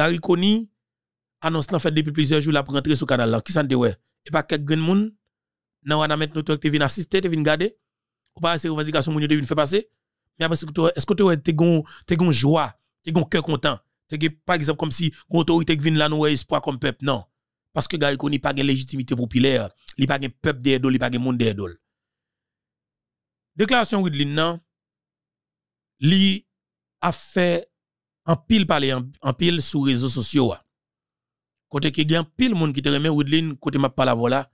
Tarikoni annonce l'en fait depuis plusieurs jours la rentrée sur le canal Qui s'en ouais? Et pas quelques grand monde. Nan wana mettre notre acte vin assister, te garder. Ou pas assez revendication moun yo faire passer. Mais après est-ce que tu avez gon t'es joie, t'es gon cœur content. T'es par exemple comme si autorité vin là nous espoir comme peuple non. Parce que n'a pas de légitimité populaire, il pas de peuple derrière il pas de monde derrière Déclaration Ridley, non li a fait en pile parler en, pile sur réseaux sociaux hein. côté a gen pile monde qui te remet Woodlin côté m'a pas la voilà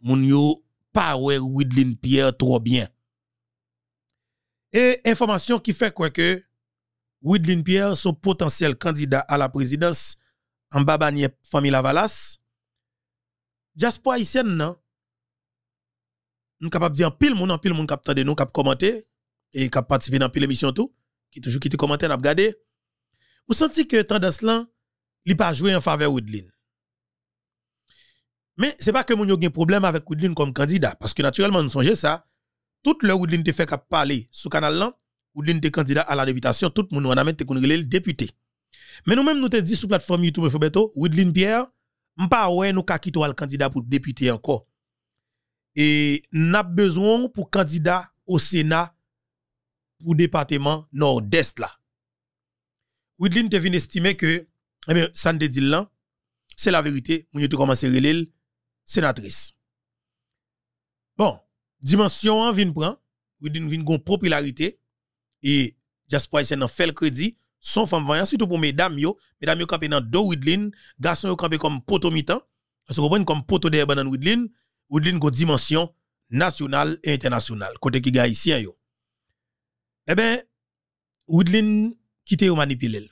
moun yo pas ouais Woodlin Pierre trop bien et information qui fait quoi que Woodlin Pierre son potentiel candidat à la présidence en la famille Lavalas diaspora haïtienne non nous capable dire pile monde en pile moun cap de nous cap commenter et cap participer dans pile émission tout qui toujours qui te commentaire à regardé, vous sentez que tendance là, il pas joué en faveur de Woodlin. Mais c'est pas que mon un problème avec Woodlin comme candidat parce que naturellement nous songez ça, toute le Woodlin te fait qu'à parler sur canal là, Woodlin te candidat à la députation, tout le monde on a même le député. Mais nous même nous te dit sur plateforme YouTube Roberto Woodlin Pierre, m'pa ouais nous ka le candidat pour député encore. Et n'a besoin pour candidat au Sénat ou département nord-est là. Widlin te vient estimer que, eh bien, ça ne dit là, c'est la vérité, moun te commencé relèl, sénatrice. Bon, dimension 1 vient prend, Widlin vient gon popularité, et Jasper va fait le crédit, son femme surtout pour mesdames yo, mesdames yo avez dans deux Widlin, garçon yo campé comme poto mitan, parce que comme poto derrière dans Widlin, Widlin gon dimension nationale et internationale, côté qui ici hein, yo. Eh bien, Woodlin quitte ou manipule.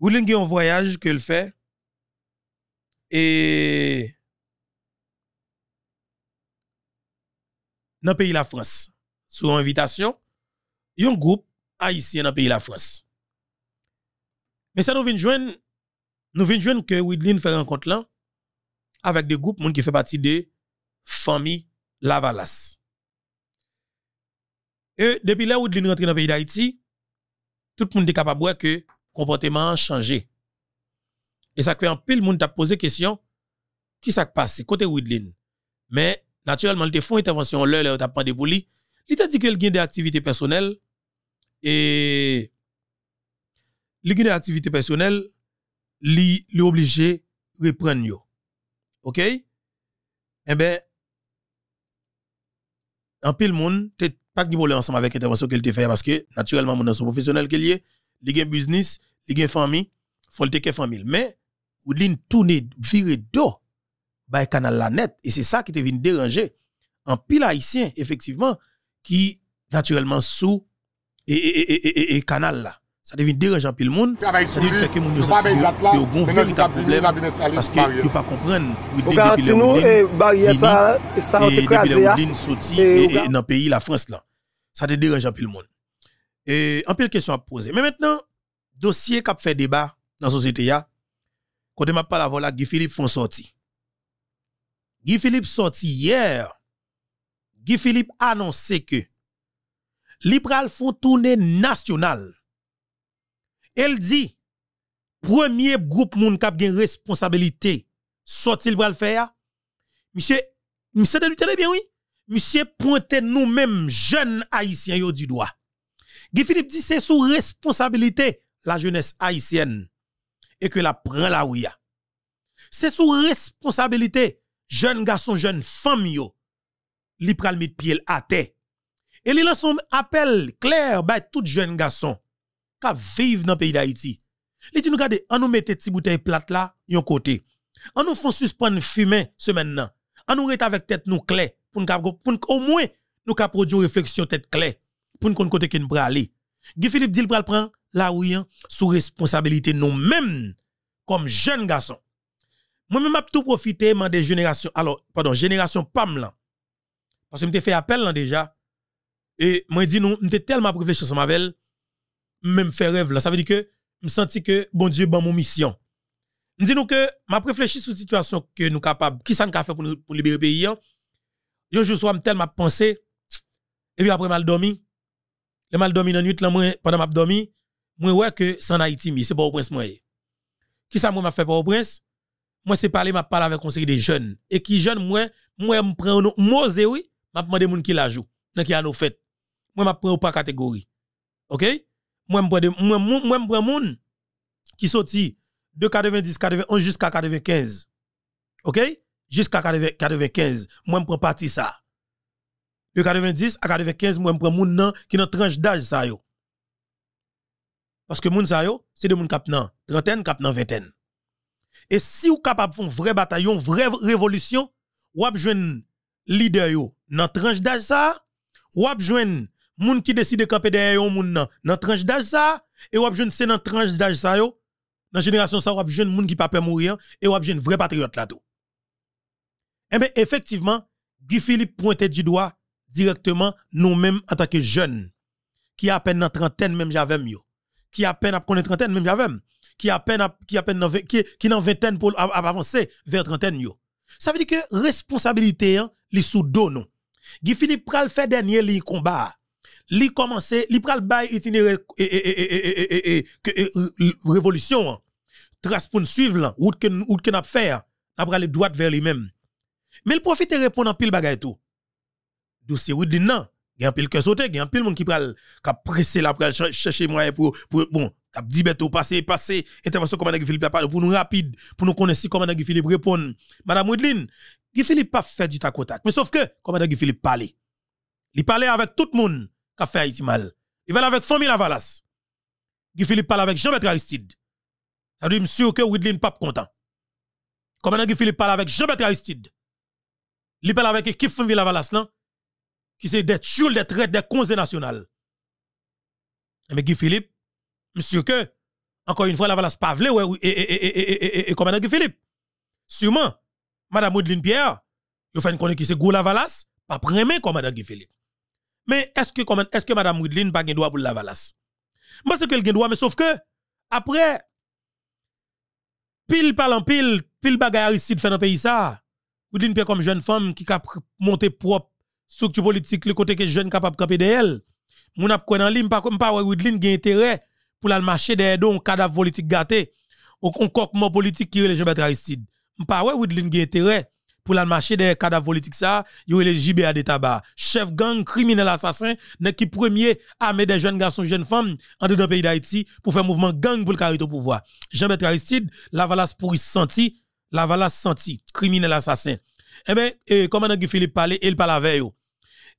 Woodlin a un voyage qu'elle fait. Et dans le pays de la France, sous invitation, il y a un groupe haïtien dans le pays de la France. Mais ça nous vient joindre, nous vient joindre que Woodlin fait rencontre là avec des groupes qui font partie de famille Lavalas. Et depuis là où il est rentré dans le pays d'Haïti, tout le monde est capable de voir que le comportement a changé. Et ça fait un pile monde a posé question qui s'est passé côté Woodlin Mais naturellement, il une intervention là, t'as t'a demandé pour lui. Il t'a dit qu'il a des activités personnelles et il a activités personnelles, il est obligé de reprendre yo. OK Eh bien, en pile monde pas de problème ensemble avec l'intervention qu'elle te fait parce que naturellement mon son professionnel qu'elle est il y a business il y a famille faut le famille mais ou l'in viré virer d'eau le canal la net et c'est ça qui te venu déranger en pile haïtien effectivement qui naturellement sous et, et, et, et canal là ça devient dérangeant pour le monde. Ça devient fait que mon fait un véritable problème parce que tu pas comprendre depuis nous et barrière ça ça a été crasé sorti et dans pays la France là. Ça te dérangeant pour le monde. Et en pile question à poser. Mais maintenant dossier qui a fait débat dans la société là. Quand m'a parlé avant là Guy Philippe font sorti. Guy Philippe sorti hier. Guy Philippe annoncé que Libral font tournée nationale elle dit, premier groupe qui a gen responsabilité, sorti le faire, monsieur, monsieur de bien oui, monsieur pointez nous-mêmes, jeunes haïtiens du doigt. Guy Philippe dit, c'est sous responsabilité la jeunesse haïtienne et que la prend la C'est sous responsabilité jeunes garçons, jeunes femmes yo, li pral mit pied à terre. Et les lance un appel clair tous bah, tout jeune garçon vivre dans le pays d'Haïti. Les gens nous regardent on nous mette petite bouteille plate là, yon côté. On nous font suspendre fumer ce maintenant. On nous reste avec tête nous clair pour nous au moins nous cap produire réflexion tête claire pour nous côté qui nous aller. Guy Philippe dit pral prend la ouyan hein, sous responsabilité nous-mêmes comme jeunes garçons. Moi-même tout profité des générations alors pardon, génération PAM là. Parce que m'te fait appel là déjà et moi dit nous m'te tellement réfléchi ensemble avec même faire rêve là. Ça veut dire que me senti que bon Dieu ban mon mission. Me dis nous que m'a réfléchi sur situation que nous capable qui ça nous fait pour pour libérer pays hein. Yo jour soir tellement pensé et puis après mal dormi. Le mal dormi dans nuit là pendant m'a dormi, moi ouais que c'est en Haïti mais c'est pas au prince moi. Eh. Qui ça moi m'a fait pas au prince? Moi c'est parler m'a parlé avec conseil des jeunes et qui jeunes moi moi me prend moi eh oui, m'a demandé moun qui la joue dans qui a nos fêtes. Moi m'a prend pas catégorie. OK? moi je prends moun qui sorti de 90, 91 jusqu'à 95. OK? Jusqu'à 95. Moi je prends parti ça. De 90 à 95, moi je prends moun nan qui dans tranche d'âge ça yo. Parce que moun ça yo, c'est de moun cap nan trentaine, cap nan vingtaine. Et si vous capable de faire bataillon vraie une vraie révolution, vous avez besoin leader yo dans tranche d'âge ça, ou avez besoin moun qui décide de camper derrière yon moun nan, nan tranche d'âge ça, et wap jeune c'est dans tranche d'âge ça yo, nan génération ça wap jeune moun qui pas peur mourir, et wap jeune vrai patriote là tout. Eh ben effectivement, Guy Philippe pointait du doigt directement nous-mêmes en tant que jeunes, qui à peine dans trentaine même j'avais mieux, qui à peine à connaître trentaine même j'avais qui à peine qui à peine dans qui qui dans vingtaine pour avancer vers trentaine yo. Ça veut dire que responsabilité hein, li sous dos non. Guy Philippe pral fait dernier li combat li commencer li pral bay itinéraire et, e, e, e, révolution, trace pour suivre là, route que route que n'a faire, n'a pral droite vers lui-même. Mais il profite répond en pile bagay tout. Dossier il y un pile que sauter, un pile monde qui pral qui presser la pral chercher moyen pour pour bon, cap dit beto passé passé intervention commandant Philippe parlé pour nous rapide, pour nous connaître si commandant Philippe répond. Madame Woodline, Guy Philippe pas fait du tac tac. Mais sauf que commandant Guy Philippe parlait. Il parlait avec tout le monde qui fait Haïti mal. Il parle avec famille Lavalas. Guy Philippe parle avec Jean-Bertrand Aristide. Ça dit, monsieur, que Widlin, n'est pas content. Comment Guy Philippe parle avec Jean-Bertrand Aristide? Il parle avec l'équipe famille Lavalas, là, qui c'est des tuiles, des traites, des conseils nationaux. Mais Guy Philippe, monsieur, que, encore une fois, Lavalas Pavle, ouais, et, et, Guy Philippe? Sûrement, Madame Oudlin Pierre, il fait une connaître qui c'est Gou Lavalas, pas premier commandant Guy Philippe. Mais est-ce que, est que Mme Ridlin n'a pas le droit pour la valasse? Moi, c'est qu'elle a droit, mais sauf que, après, pile par en pile, pile bagay Aristide fait dans le pays ça, Ridlin peut comme jeune femme qui a monté propre structure politique, le côté que jeune capable de camper de elle. Mon ap konnen li, m'pa m'pa wè Ridlin gen intérêt pour la marcher derrière don cadavre politique gâté, au concoquement politique qui relève Jean-Baptiste Aristide. M'pa wè Ridlin gen intérêt pour la marché des cadavres politiques ça, a les JBA de tabac. Chef gang criminel assassin, n'est qui premier à mettre des jeunes garçons, jeunes femmes en dans le pays d'Haïti pour faire mouvement gang pour le carré au pouvoir. Jean-Baptiste Aristide, la valasse pour senti, la valasse senti, criminel assassin. Eh bien, eh, commandant Guy Philippe parlait, il parle avec eux.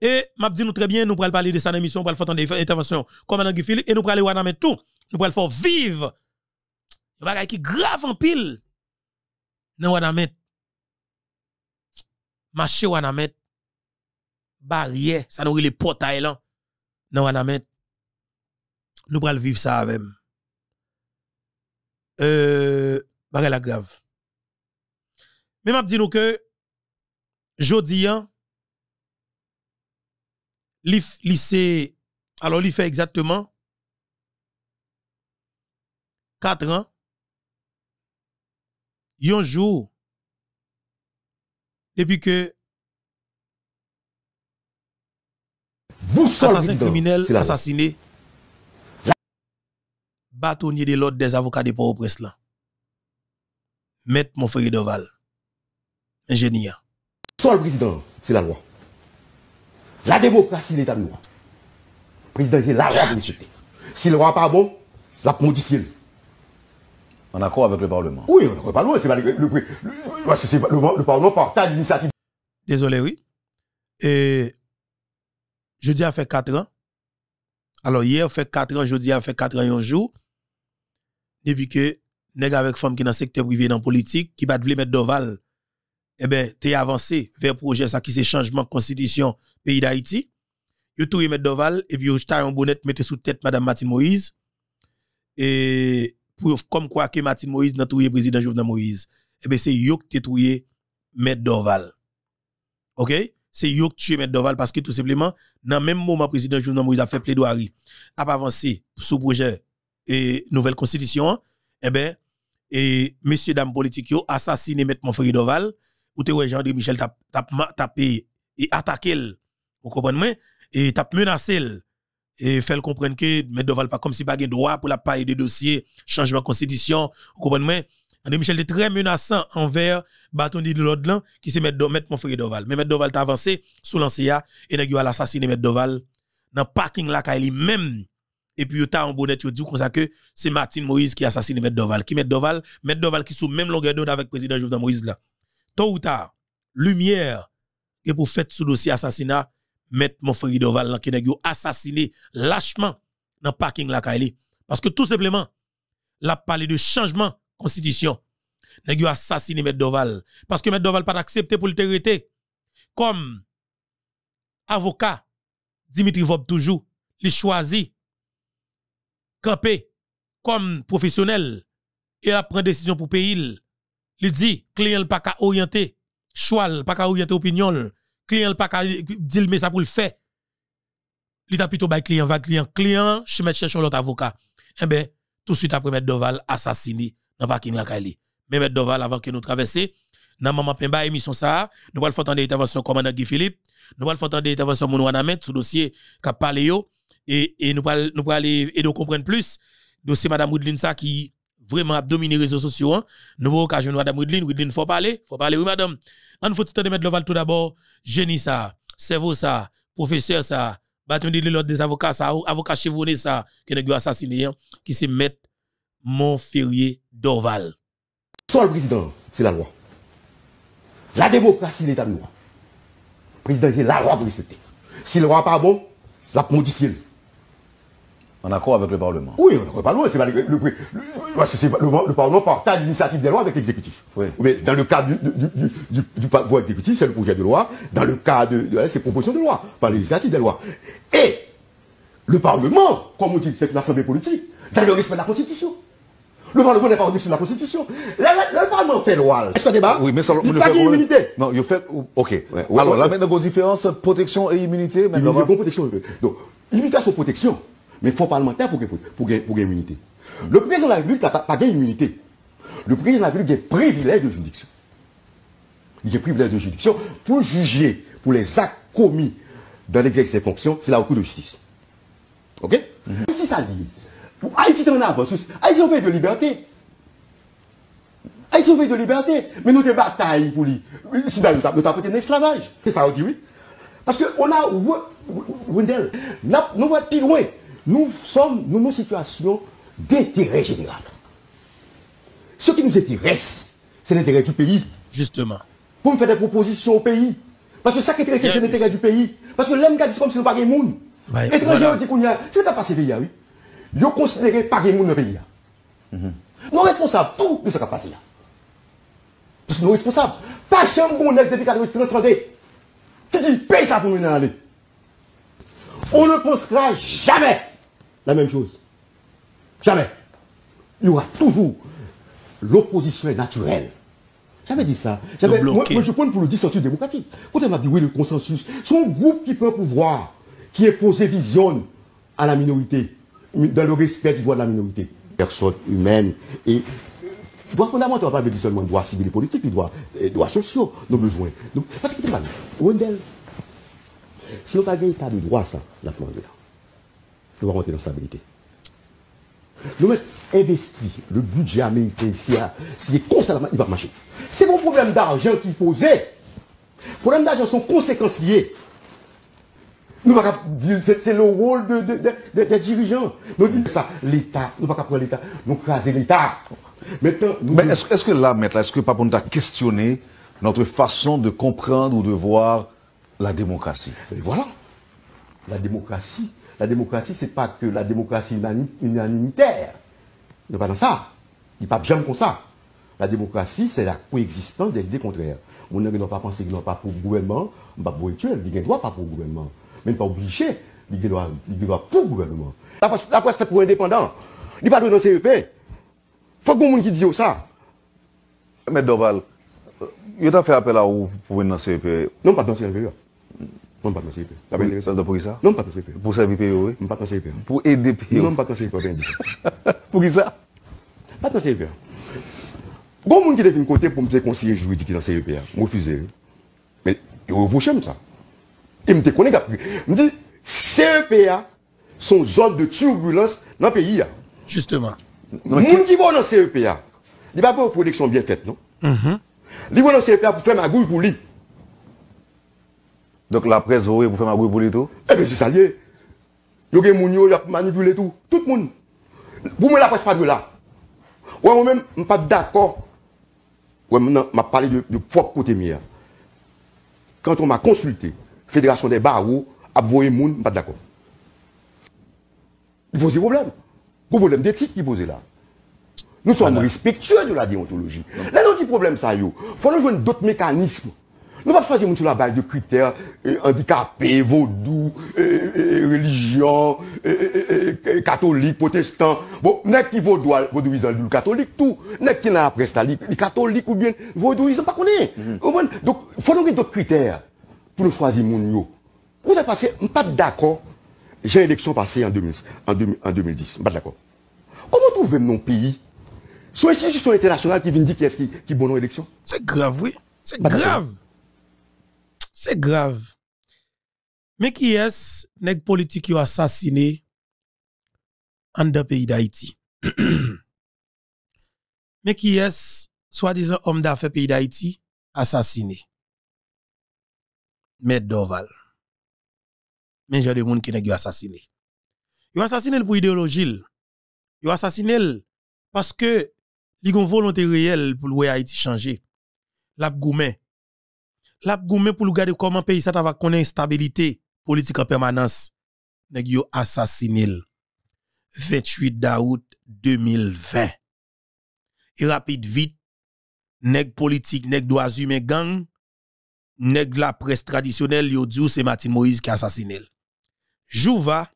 Et m'a dit nous très bien, nous pourrons parler de sa émission, nous pourrons faire comme intervention commandant Guy Philippe et nous pourrons aller mettre tout. Nous pourrons faire vivre. Yon bagay qui grave en pile. Nous pourrons mettre marché Wanamet, barrière, ça nous les portes là, dans Wanamet. Nous bral vivre ça avec. Euh, elle la grave. Mais m'a dit nous que, jodi hein, lycée alors il fait exactement 4 ans, yon jour, depuis que assassin criminel assassiné, bâtonnier de l'ordre des avocats de Port-au-Prince là. Maître mon frère Doval, ingénieur. Seul président, c'est la loi. La démocratie, l'état de Le Président, c'est la loi de Si roi roi pas bon, la modifier. En accord avec le Parlement. Oui, le Parlement, c'est pas le, le, le, le Parlement partage l'initiative. Désolé, oui. Et jeudi a fait 4 ans. Alors hier fait 4 ans, jeudi a fait 4 ans et un jour. Depuis que nèg avec femme qui dans le secteur privé dans la politique qui va voulait mettre d'oval eh ben t'es avancé vers projet ça qui c'est changement constitution pays d'Haïti. Yo tout mettre d'oval et puis yo un bonnet mettre sous tête madame Martine Moïse. Et pour comme quoi que Martin Moïse n'a trouvé président Jovenel Moïse. Eh bien, c'est yo qui trouvé Maître Dorval. OK? C'est yo qui tué Maître Doval, parce que tout simplement, dans le même moment, président Jovenel Moïse a fait plaidoirie, a avancé sous projet et nouvelle constitution, eh bien, et messieurs, dames Politique ont assassiné Maître Monfrey ou te ouais, jean denis Michel tapé et attaqué, vous comprenez? Et tap menacé et faire comprendre que M. Doval pas comme si pas de droit pour la paille de dossier changement de constitution vous comprenez mais André Michel est très menaçant envers Baton de l'autre qui se mettre mettre mon frère mais M. Doval t'a avancé sous l'ancien et n'a assassiné M. Doval dans le parking là lui même et puis t'a en bonnet dit comme ça que c'est Martine Moïse qui assassine M. Doval qui M. Doval M. Doval qui sous même longueur d'onde avec président Jovenel Moïse là tôt ou tard lumière et pour faire ce dossier assassinat mettre mon Doval qui a assassiné lâchement dans le parking la Kaili. Parce que tout simplement, la parlé de changement de constitution. a assassiné M. Doval. Parce que M. Doval pas accepté pour le Comme avocat, Dimitri Vob toujours, il choisit camper comme professionnel et a pris décision pour pays. Il dit, client pas qu'à orienter, choix pas orienté orienter opinion, client pas dire mais ça pour le fait. Il a plutôt bail client va client client je mets chercher l'autre avocat. Eh ben tout de suite après M. Doval assassiné dans parking la Mais M. Doval avant que nous traversions dans maman Pemba émission ça, nous allons faire entendre l'intervention commandant Guy Philippe, nous allons faire entendre de Mounouana Met sur dossier a parlé et et nous allons nous allons et nous comprendre plus dossier madame Moudlin ça qui vraiment abdominer les réseaux sociaux. Hein. Nous avons occasion de Madame Ridlin. Ridlin, faut parler. faut parler, oui, madame. On faut de mettre l'oval tout d'abord. Génie ça, cerveau ça, professeur ça, bâton bah, de des avocats ça, avocat chevronné ça, qui est assassiné, hein. qui se mon férié d'Orval. Soit le président, c'est la loi. La démocratie, l'état de droit. Le président, c'est la loi de respecter. Si le roi n'est pas bon, la modifier. En accord avec le Parlement. Oui, le Parlement, c'est le, le, le, le, Parlement partage l'initiative des lois avec l'exécutif. Oui. Mais dans le cadre du, du, du, du, exécutif, c'est le projet de loi. Dans le cadre de, de, ces propositions de loi, par l'initiative des lois. Et le Parlement, comme on dit, c'est une assemblée politique, dans le respect de la Constitution. Le Parlement n'est pas en dessus de la Constitution. Le, Parlement fait loi. Est-ce que débat Oui, mais ça, il n'y a pas Non, il fait. Ok. Alors, ah là, maintenant, la différence, protection et immunité. une hein. protection. Donc, limitation, protection. Mais il faut parlementaire pour, pour, pour, Le président de la République n'a pas d'immunité. Le président de la République a privilège de juridiction. Il a privilège de juridiction pour juger pour les actes commis dans l'exercice des fonctions, c'est la Cour de justice. OK Si ça dit, Haïti est en avance. Haïti est sauvé de liberté. Haïti est sauvé de liberté. Mais nous avons bataille pour lui. Si nous avons apporté l'esclavage. C'est ça, on dit oui. Parce qu'on a Wendell. Nous avons plus loin nous sommes dans une situation d'intérêt général. Ce qui nous intéresse, c'est l'intérêt du pays. Justement. Pour me faire des propositions au pays. Parce que ça qui intéresse, c'est l'intérêt du pays. Parce que l'homme qui dit comme si nous pas de monde. Étranger, voilà. dit qu'on y a. C'est pas passé pays, oui. Ils considéré pas de monde dans le pays. Mm-hmm. Nous sommes responsables, tout de ce qui a passé là. Parce que nous responsables. Pas chambre bon depuis qu'il a transcendé. Qui dit, paye ça pour nous aller. On ne pensera jamais la même chose. Jamais. Il y aura toujours l'opposition naturelle. J'avais dit ça. J'avais, moi, je prends pour le dissensus démocratique. Quand on m'a dit oui, le consensus, son un groupe qui prend pouvoir, qui est posé vision à la minorité, dans le respect du droit de la minorité. Personne humaine. Et droit fondamental, on va pas dire seulement droit civil et politique, les droits, et sociaux, nos besoins. Donc, parce que, pas Wendell, si on n'a pas un état de droit, ça, la demande là nous va rentrer dans la stabilité. Nous mettons investi le budget américain ici, hein. si constamment, il va marcher. C'est mon problème d'argent qui posait. Problème d'argent sont conséquences liées. Nous pas dire c'est le rôle des de, de, dirigeants. Nous disons ça, l'État, nous ne pas prendre l'État, nous craser l'État. Maintenant, nous... Mais est-ce que là, maintenant est-ce que Papa nous a questionné notre façon de comprendre ou de voir la démocratie Voilà. La démocratie, La demokrasi se pa ke la demokrasi unanimiter. Ne pa nan sa. Ni pa bjan kon sa. La demokrasi se la kou eksistans de sde kontrèr. Mounen genou pa panse genou pa pou gouvenman, mpa pou etuel, li genou pa pou gouvenman. Men pa oubli chè, li genou pa pou gouvenman. La kwa se fèt pou indépendant? Li pa dwen nan CEP? Fòk goun moun ki diyo sa? Mè Doval, yo ta fè apel a ou pou ven nan CEP? Non, pa dwen nan CEP. Non, pa dwen nan CEP. Mwen patran CEPA. Mwen patran CEPA. Mwen patran CEPA. Mwen patran CEPA. Mwen patran CEPA. Gon moun ki defi mkote pou mte konsye jwidi ki nan CEPA. Mwen fize. Mwen pou chem sa. Mwen te konen kapi. Mwen di, CEPA son zon de turbulence nan peyi ya. Justeman. Non, moun ki vou nan CEPA di pa pou yon produksyon bien fète, non? Mm-hmm. Li vou nan CEPA pou fèm yon agoum pou li. Donc la presse, vous faire ma pour tout Eh bien, c'est ça lié. Yo des gens qui ont manipulé tout. Tout le monde. Pour moi, la presse pas de là. Ouais, moi-même, je ne suis pas d'accord. Ouais, maintenant, je parlé de, de propre côté mien. Quand on m'a consulté, Fédération des barreaux, a ne suis pas d'accord. Il pose problème. Il problème des problèmes. qui là. Nous sommes respectueux de la déontologie. Là, nous dit problème ça, il Faut nous jouer d'autres mécanismes. Nous pas choisir mon sur la base de critères euh, handicapés, vaudou, religion, catholique, protestant. Bon, n'est qui vaudou, vaudouisant du catholique tout, n'est qui n'a pas les catholique ou bien ils pas sont pas -hmm. Donc faut nous d'autres critères pour nous choisir mon yo. Vous avez passé, pas d'accord. J'ai élection passée en 2010, en, 2000, 2010, pas d'accord. Comment trouver mon pays sur institution internationale qui vient dire quest ce qui, qui bonne élection C'est grave, oui. C'est grave. C'est grave. Mais qui est-ce, nèg politique qui a assassiné en dans pays d'Haïti? Mais qui est-ce, soi-disant homme d'affaires pays d'Haïti, assassiné? Mette Doval. Mais j'ai des gens qui ont assassiné. Ils ont assassiné pour l'idéologie. Ils ont assassiné parce que a une volonté réelle pour le Haïti changer. L'abgoumé. E la gomme pour garder comment pays ça va connaître instabilité politique en permanence. Nèg yo assassiné 28 août 2020. Et rapide vite nèg politique nèg droits humains gang nèg la presse traditionnelle yo dit c'est Martin Moïse qui assassiné. Jouva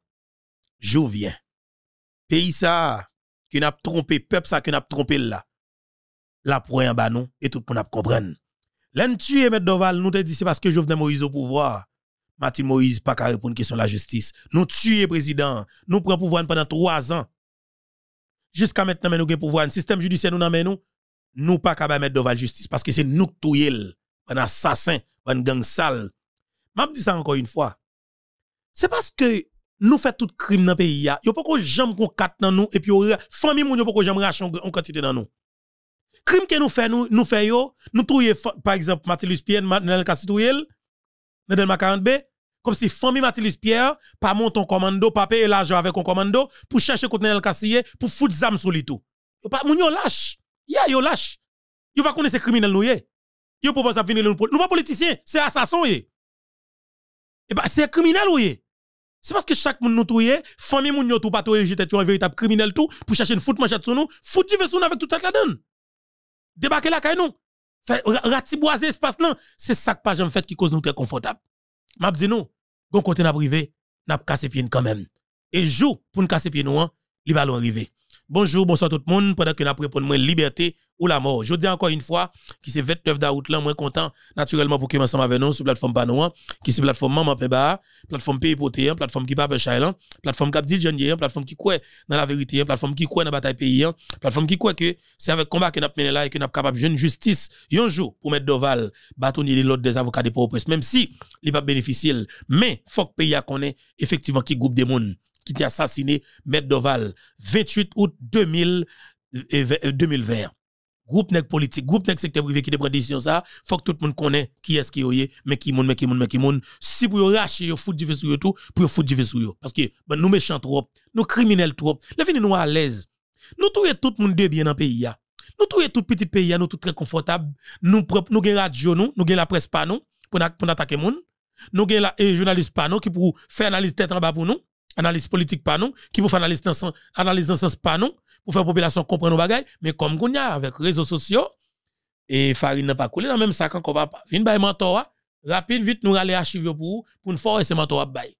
vient Pays ça qui n'a trompé peuple ça qui n'a trompé là. La, la pris en bas et tout pour n'a comprendre. L'en tué M. Doval, nous te dit c'est parce que Jovenel Moïse au pouvoir. Martin Moïse pas qu'à répondre question de la justice. Nous le président, nous prenons pouvoir pendant trois ans. Jusqu'à maintenant, nous avons pouvoir. Le système judiciaire nous amène nous. Nous pas qu'à mettre Doval justice parce que c'est nous qui tuons un assassin, un gang sale. M'a dis ça encore une fois. C'est parce que nous faisons tout crime dans le pays. a pas qu'on jambe qu'on dans nous et puis famille moun yo pas qu'on jambe rachon en quantité dans nous crime que nous faisons, nous faisons, nous trouvons, par exemple, Mathilus Pierre, Nelly Cassitouyel, dans 40B, comme si famille Mathilus Pierre, pas monter un commando, pas payer l'argent avec un commando, pour chercher contre Nelly pour foutre zam sur les tout. Yo pas, moun yo lâche. Ya, yo lâche. Yo pas connaître ces criminels nous yé. Yo pas ça venir nous Nous pas politiciens, c'est assassin yé. Et eh ben, c'est criminel ou yé. C'est parce que chaque monde nous touye, famille moun yo tout pas touye, j'étais un véritable criminel tout, pour chercher une foutre manchette sur nous, foutre du vaisseau avec toute la donne débarquer la caille nous. Ratiboiser lespace là, c'est ça que pas jamais fait qui cause nous très confortable. M'a dit non, bon côté n'a privé, n'a pas pied quand même. Et jour pour nous casser pied nous, hein, il va arriver. Bonjour, bonsoir tout le monde. Pendant que nous la liberté ou la mort. Je dis encore une fois, qui c'est 29 d'août, là, moi content, naturellement, pour que ensemble avec nous sur la plateforme Panoa, hein, qui c'est plateforme Maman la plateforme Pays la hein, plateforme qui parle Chailan, hein, plateforme Cap la plateforme qui croit dans la vérité, plateforme qui croit dans la bataille pays, plateforme qui croit que c'est avec combat que nous mené là et que nous capable de justice, un jour, pour mettre Doval, bâtonnier l'autre des avocats des pauvres, même si, il n'est pas bénéficiel. Mais, faut que pays a effectivement, qui groupe des mondes qui a assassiné Maître Doval 28 août 2020. Euh, euh, groupe nèg politique, groupe nèg secteur privé qui te prend décision ça, faut que tout le monde connaisse qui est-ce qui est, mais qui moun, mais qui moun, mais qui moun. Si vous racher, vous fout du sur tout, pour fout du sur Parce que ben, nous méchants trop, nous criminels trop, les venir nous à l'aise. Nous trouvons tout le monde de bien dans le pays. Nous trouvons tout petit pays, nous tout très confortables Nous avons nous radio, nous, nous la presse pas nous, pour, attaquer Nous avons la journaliste pas nous qui pour faire analyse tête en bas pour nous analyse politique pas non, qui pour faire analyse dans analyse dans sens pas non, pour faire population comprendre nos bagailles, mais comme qu'on y a avec réseaux sociaux, et farine n'a pas coulé dans le même sac encore pas. Vin bay mentor, hein. rapide, vite nous aller archiver pour pour nous forcer mentor bay.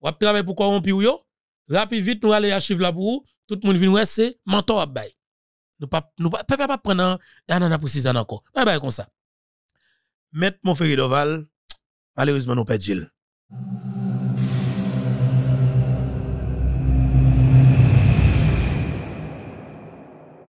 Ou travailler pour on yo, rapide, vite nous aller archiver là pour tout le monde vient c'est mentor bay. Nous pas nous pas prendre un préciser encore. Bye bye comme ça. Mettre mon frère d'oval, malheureusement nous perdons.